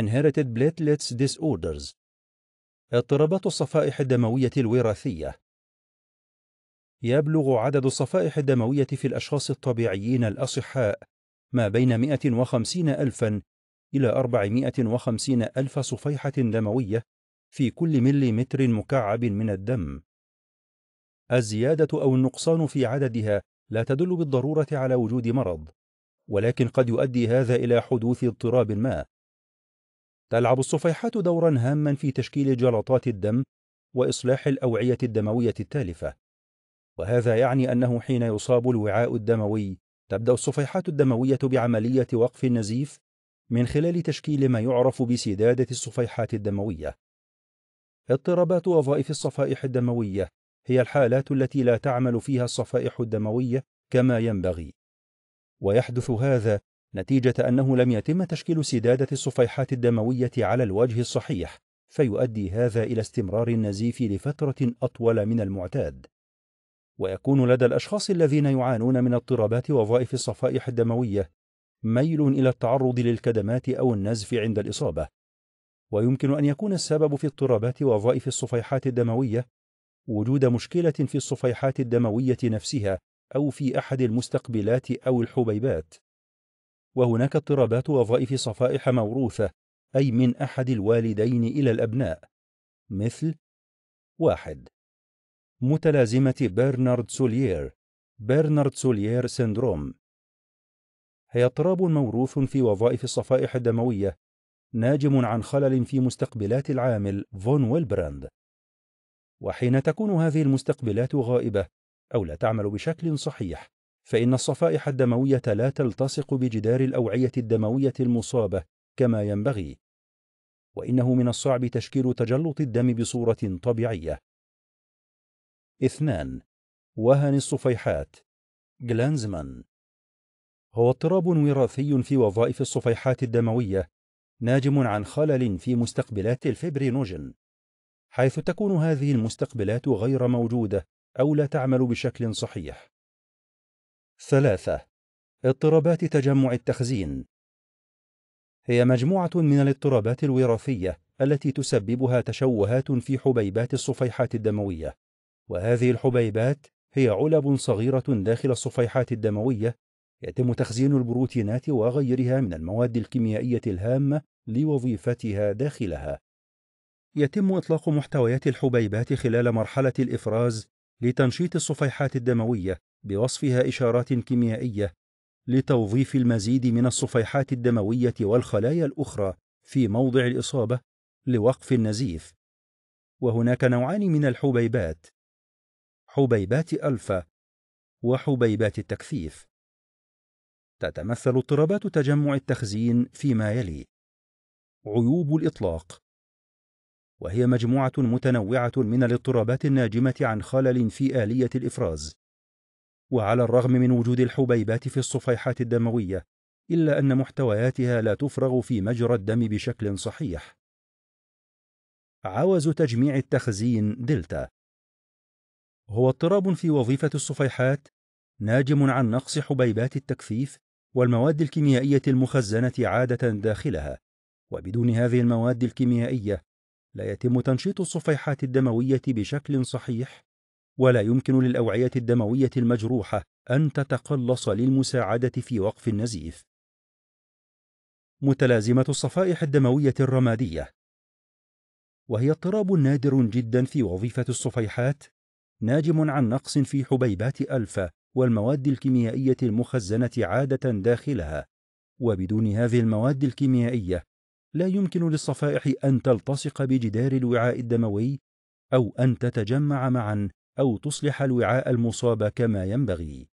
Inherited Platelets Disorders اضطرابات الصفائح الدموية الوراثية يبلغ عدد الصفائح الدموية في الأشخاص الطبيعيين الأصحاء ما بين 150 ألفا إلى 450 ألف صفيحة دموية في كل مليمتر مكعب من الدم الزيادة أو النقصان في عددها لا تدل بالضرورة على وجود مرض ولكن قد يؤدي هذا إلى حدوث اضطراب ما تلعب الصفيحات دورا هاما في تشكيل جلطات الدم وإصلاح الأوعية الدموية التالفة وهذا يعني أنه حين يصاب الوعاء الدموي تبدأ الصفيحات الدموية بعملية وقف النزيف من خلال تشكيل ما يعرف بسدادة الصفيحات الدموية اضطرابات وظائف الصفائح الدموية هي الحالات التي لا تعمل فيها الصفائح الدموية كما ينبغي ويحدث هذا نتيجة أنه لم يتم تشكيل سدادة الصفيحات الدموية على الوجه الصحيح فيؤدي هذا إلى استمرار النزيف لفترة أطول من المعتاد ويكون لدى الأشخاص الذين يعانون من اضطرابات وظائف الصفائح الدموية ميل إلى التعرض للكدمات أو النزف عند الإصابة ويمكن أن يكون السبب في اضطرابات وظائف الصفيحات الدموية وجود مشكلة في الصفيحات الدموية نفسها أو في أحد المستقبلات أو الحبيبات وهناك اضطرابات وظائف صفائح موروثة أي من أحد الوالدين إلى الأبناء مثل واحد متلازمة برنارد سوليير برنارد سوليير سندروم هي اضطراب موروث في وظائف الصفائح الدموية ناجم عن خلل في مستقبلات العامل فون ويلبراند وحين تكون هذه المستقبلات غائبة أو لا تعمل بشكل صحيح فإن الصفائح الدموية لا تلتصق بجدار الأوعية الدموية المصابة كما ينبغي وإنه من الصعب تشكيل تجلط الدم بصورة طبيعية اثنان وهن الصفيحات جلانزمان هو اضطراب وراثي في وظائف الصفيحات الدموية ناجم عن خلل في مستقبلات الفيبرينوجين حيث تكون هذه المستقبلات غير موجودة أو لا تعمل بشكل صحيح ثلاثة اضطرابات تجمع التخزين هي مجموعة من الاضطرابات الوراثية التي تسببها تشوهات في حبيبات الصفيحات الدموية وهذه الحبيبات هي علب صغيرة داخل الصفيحات الدموية يتم تخزين البروتينات وغيرها من المواد الكيميائية الهامة لوظيفتها داخلها يتم إطلاق محتويات الحبيبات خلال مرحلة الإفراز لتنشيط الصفيحات الدموية بوصفها إشارات كيميائية لتوظيف المزيد من الصفيحات الدموية والخلايا الأخرى في موضع الإصابة لوقف النزيف وهناك نوعان من الحبيبات حبيبات ألفا وحبيبات التكثيف تتمثل اضطرابات تجمع التخزين فيما يلي عيوب الإطلاق وهي مجموعة متنوعة من الاضطرابات الناجمة عن خلل في آلية الإفراز وعلى الرغم من وجود الحبيبات في الصفيحات الدموية إلا أن محتوياتها لا تفرغ في مجرى الدم بشكل صحيح عوز تجميع التخزين دلتا هو اضطراب في وظيفة الصفيحات ناجم عن نقص حبيبات التكثيف والمواد الكيميائية المخزنة عادة داخلها وبدون هذه المواد الكيميائية لا يتم تنشيط الصفيحات الدموية بشكل صحيح ولا يمكن للأوعية الدموية المجروحة أن تتقلص للمساعدة في وقف النزيف. متلازمة الصفائح الدموية الرمادية وهي اضطراب نادر جدا في وظيفة الصفيحات ناجم عن نقص في حبيبات ألفا والمواد الكيميائية المخزنة عادة داخلها وبدون هذه المواد الكيميائية لا يمكن للصفائح أن تلتصق بجدار الوعاء الدموي أو أن تتجمع معا أو تصلح الوعاء المصاب كما ينبغي